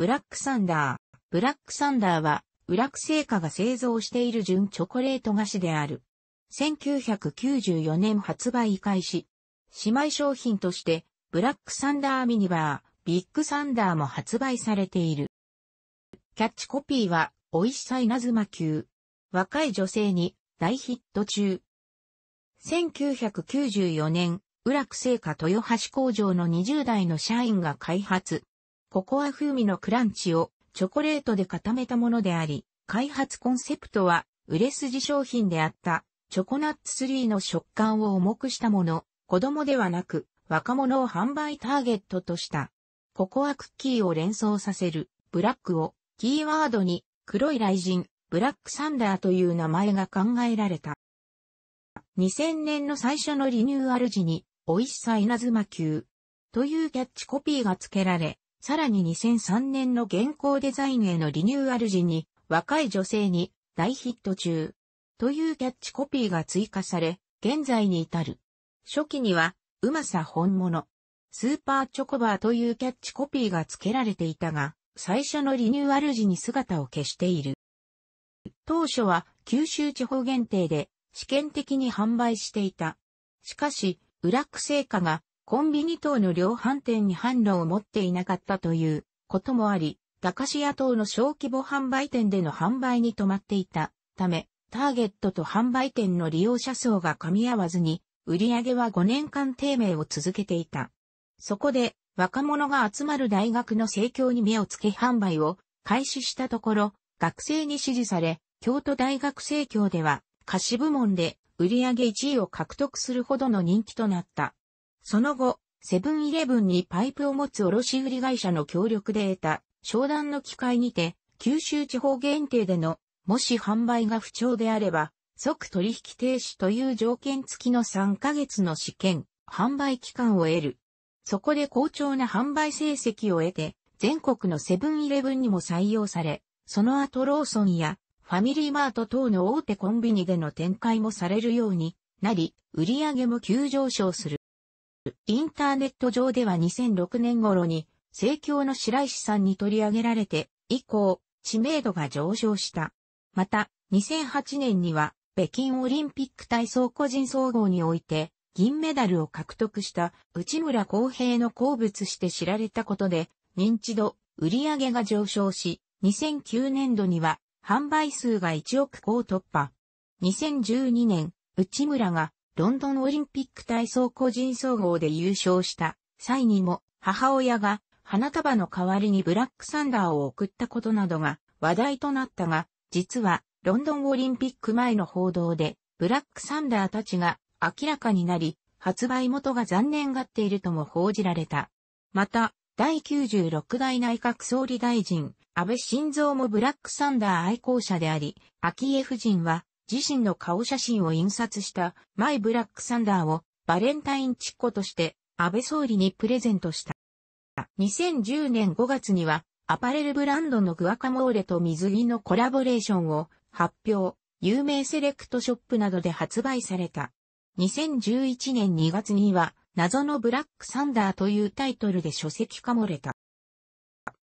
ブラックサンダー。ブラックサンダーは、ウラク製菓が製造している純チョコレート菓子である。1994年発売開始。姉妹商品として、ブラックサンダーミニバー、ビッグサンダーも発売されている。キャッチコピーは、美味しさ稲妻級。若い女性に大ヒット中。1994年、ウラク製菓豊橋工場の20代の社員が開発、ココア風味のクランチをチョコレートで固めたものであり、開発コンセプトは売れ筋商品であったチョコナッツ3の食感を重くしたもの、子供ではなく若者を販売ターゲットとした。ココアクッキーを連想させるブラックをキーワードに黒い雷神ブラックサンダーという名前が考えられた。2000年の最初のリニューアル時に美味しさ稲妻級というキャッチコピーが付けられ、さらに2003年の現行デザインへのリニューアル時に、若い女性に大ヒット中というキャッチコピーが追加され、現在に至る。初期には、うまさ本物、スーパーチョコバーというキャッチコピーが付けられていたが、最初のリニューアル時に姿を消している。当初は九州地方限定で試験的に販売していた。しかし、裏ク製菓がコンビニ等の量販店に販路を持っていなかったということもあり、駄菓子屋等の小規模販売店での販売に止まっていたため、ターゲットと販売店の利用者層が噛み合わずに、売り上げは5年間低迷を続けていた。そこで、若者が集まる大学の盛況に目をつけ販売を開始したところ、学生に支持され、京都大学生協では、菓子部門で売り上げ1位を獲得するほどの人気となった。その後、セブンイレブンにパイプを持つ卸売会社の協力で得た商談の機会にて、九州地方限定での、もし販売が不調であれば、即取引停止という条件付きの3ヶ月の試験、販売期間を得る。そこで好調な販売成績を得て、全国のセブンイレブンにも採用され、その後ローソンやファミリーマート等の大手コンビニでの展開もされるようになり、売上も急上昇する。インターネット上では2006年頃に、盛況の白石さんに取り上げられて、以降、知名度が上昇した。また、2008年には、北京オリンピック体操個人総合において、銀メダルを獲得した内村航平の好物して知られたことで、認知度、売り上げが上昇し、2009年度には販売数が1億個を突破。2012年、内村がロンドンオリンピック体操個人総合で優勝した際にも母親が花束の代わりにブラックサンダーを送ったことなどが話題となったが、実はロンドンオリンピック前の報道でブラックサンダーたちが明らかになり、発売元が残念がっているとも報じられた。また、第96代内閣総理大臣、安倍晋三もブラックサンダー愛好者であり、昭恵夫人は自身の顔写真を印刷したマイ・ブラック・サンダーをバレンタインチッコとして安倍総理にプレゼントした。2010年5月にはアパレルブランドのグアカモーレと水着のコラボレーションを発表、有名セレクトショップなどで発売された。2011年2月には謎のブラックサンダーというタイトルで書籍化もれた。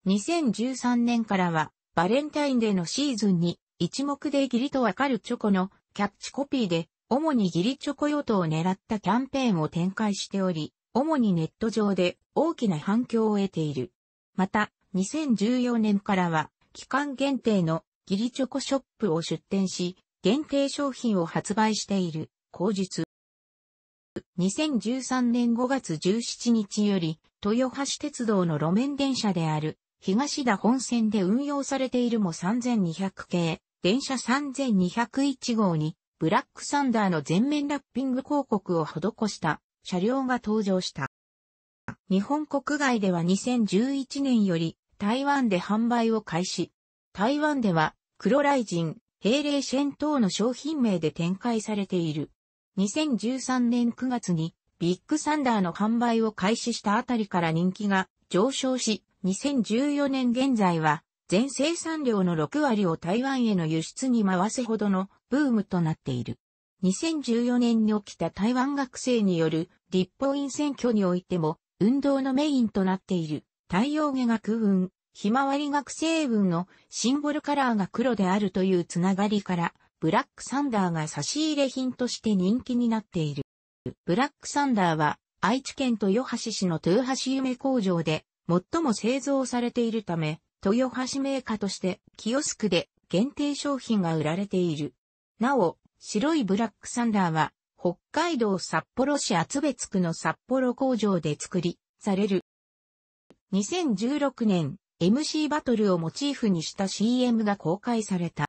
2013年からはバレンタインデーのシーズンに一目でギリとわかるチョコのキャッチコピーで、主にギリチョコ用途を狙ったキャンペーンを展開しており、主にネット上で大きな反響を得ている。また、2014年からは、期間限定のギリチョコショップを出展し、限定商品を発売している、後日。2013年5月17日より、豊橋鉄道の路面電車である、東田本線で運用されているも3200系、電車3201号に、ブラックサンダーの全面ラッピング広告を施した車両が登場した。日本国外では2011年より台湾で販売を開始。台湾では黒雷イ平霊シェン等の商品名で展開されている。2013年9月にビッグサンダーの販売を開始したあたりから人気が上昇し、2014年現在は全生産量の6割を台湾への輸出に回すほどのブームとなっている。2014年に起きた台湾学生による立法院選挙においても運動のメインとなっている太陽下学運、ひまわり学生運のシンボルカラーが黒であるというつながりからブラックサンダーが差し入れ品として人気になっている。ブラックサンダーは愛知県豊橋市の豊橋夢工場で最も製造されているため豊橋メーカーとしてキオスクで限定商品が売られている。なお、白いブラックサンダーは北海道札幌市厚別区の札幌工場で作り、される。2016年、MC バトルをモチーフにした CM が公開された。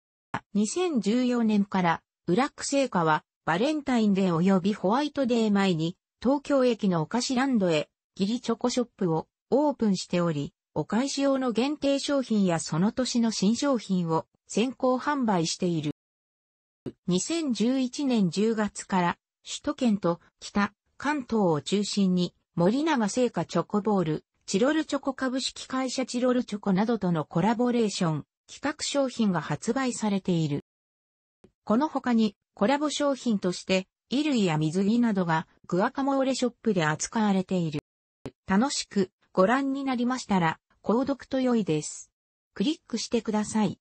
2014年から、ブラック製菓は、バレンタインデー及びホワイトデー前に、東京駅のお菓子ランドへ、ギリチョコショップをオープンしており、お返し用の限定商品やその年の新商品を先行販売している。2011年10月から首都圏と北、関東を中心に森永製菓チョコボール、チロルチョコ株式会社チロルチョコなどとのコラボレーション、企画商品が発売されている。この他にコラボ商品として衣類や水着などがグアカモーレショップで扱われている。楽しくご覧になりましたら購読と良いです。クリックしてください。